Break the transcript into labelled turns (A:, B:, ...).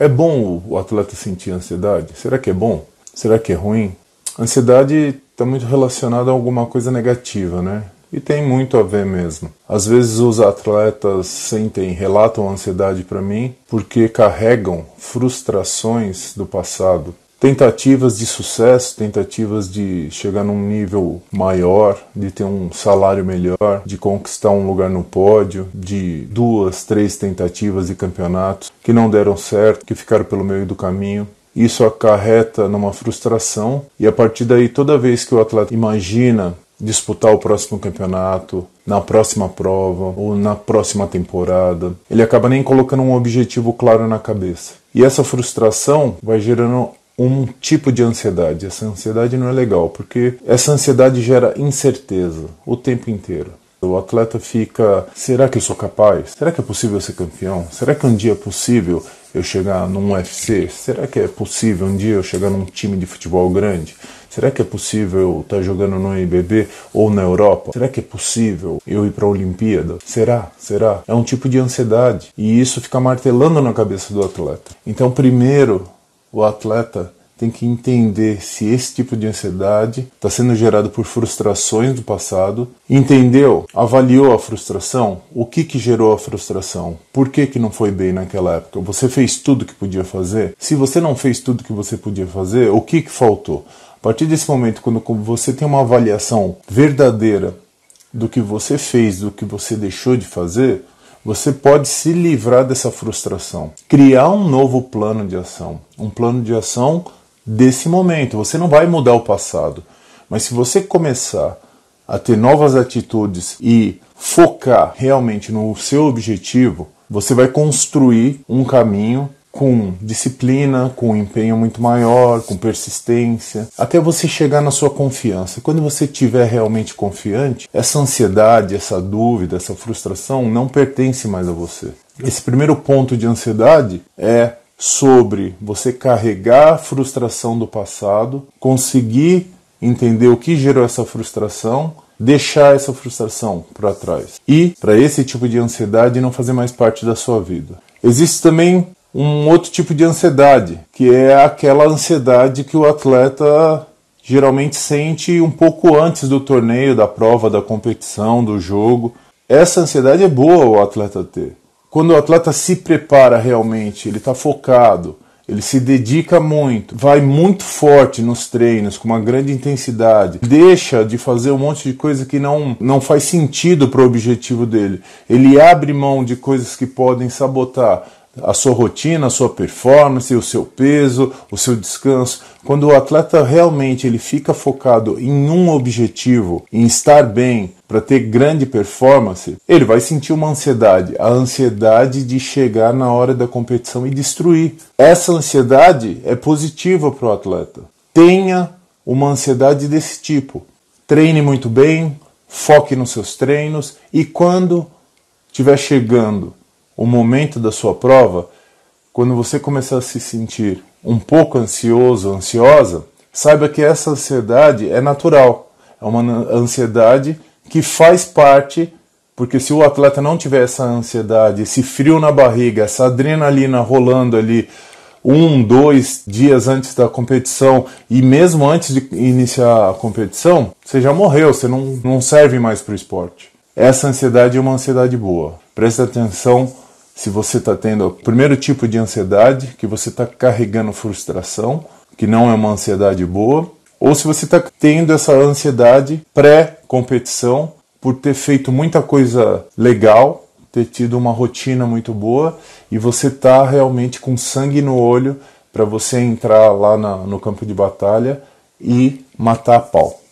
A: É bom o atleta sentir ansiedade? Será que é bom? Será que é ruim? Ansiedade está muito relacionada a alguma coisa negativa, né? E tem muito a ver mesmo. Às vezes os atletas sentem, relatam ansiedade para mim porque carregam frustrações do passado, tentativas de sucesso, tentativas de chegar num nível maior, de ter um salário melhor, de conquistar um lugar no pódio, de duas, três tentativas de campeonatos que não deram certo, que ficaram pelo meio do caminho. Isso acarreta numa frustração, e a partir daí, toda vez que o atleta imagina disputar o próximo campeonato, na próxima prova ou na próxima temporada. Ele acaba nem colocando um objetivo claro na cabeça. E essa frustração vai gerando um tipo de ansiedade. Essa ansiedade não é legal, porque essa ansiedade gera incerteza o tempo inteiro. O atleta fica: será que eu sou capaz? Será que é possível ser campeão? Será que um dia é possível eu chegar num UFC? Será que é possível um dia eu chegar num time de futebol grande? Será que é possível eu estar tá jogando no IBB ou na Europa? Será que é possível eu ir para a Olimpíada? Será? Será? É um tipo de ansiedade e isso fica martelando na cabeça do atleta. Então, primeiro, o atleta tem que entender se esse tipo de ansiedade está sendo gerado por frustrações do passado. Entendeu? Avaliou a frustração? O que, que gerou a frustração? Por que, que não foi bem naquela época? Você fez tudo que podia fazer? Se você não fez tudo que você podia fazer, o que, que faltou? A partir desse momento, quando você tem uma avaliação verdadeira do que você fez, do que você deixou de fazer, você pode se livrar dessa frustração, criar um novo plano de ação, um plano de ação desse momento. Você não vai mudar o passado, mas se você começar a ter novas atitudes e focar realmente no seu objetivo, você vai construir um caminho com disciplina, com um empenho muito maior, com persistência, até você chegar na sua confiança. Quando você estiver realmente confiante, essa ansiedade, essa dúvida, essa frustração não pertence mais a você. Esse primeiro ponto de ansiedade é sobre você carregar a frustração do passado, conseguir entender o que gerou essa frustração, deixar essa frustração para trás e para esse tipo de ansiedade não fazer mais parte da sua vida. Existe também um outro tipo de ansiedade, que é aquela ansiedade que o atleta geralmente sente um pouco antes do torneio, da prova, da competição, do jogo. Essa ansiedade é boa o atleta ter. Quando o atleta se prepara realmente, ele está focado, ele se dedica muito, vai muito forte nos treinos, com uma grande intensidade, deixa de fazer um monte de coisa que não, não faz sentido para o objetivo dele. Ele abre mão de coisas que podem sabotar a sua rotina, a sua performance, o seu peso, o seu descanso. Quando o atleta realmente ele fica focado em um objetivo, em estar bem, para ter grande performance, ele vai sentir uma ansiedade, a ansiedade de chegar na hora da competição e destruir. Essa ansiedade é positiva para o atleta. Tenha uma ansiedade desse tipo. Treine muito bem, foque nos seus treinos e quando estiver chegando o momento da sua prova, quando você começar a se sentir um pouco ansioso, ansiosa, saiba que essa ansiedade é natural. É uma ansiedade que faz parte, porque se o atleta não tiver essa ansiedade, esse frio na barriga, essa adrenalina rolando ali um, dois dias antes da competição e mesmo antes de iniciar a competição, você já morreu, você não, não serve mais para o esporte. Essa ansiedade é uma ansiedade boa. Preste atenção se você está tendo o primeiro tipo de ansiedade, que você está carregando frustração, que não é uma ansiedade boa, ou se você está tendo essa ansiedade pré-competição por ter feito muita coisa legal, ter tido uma rotina muito boa e você está realmente com sangue no olho para você entrar lá na, no campo de batalha e matar a pau.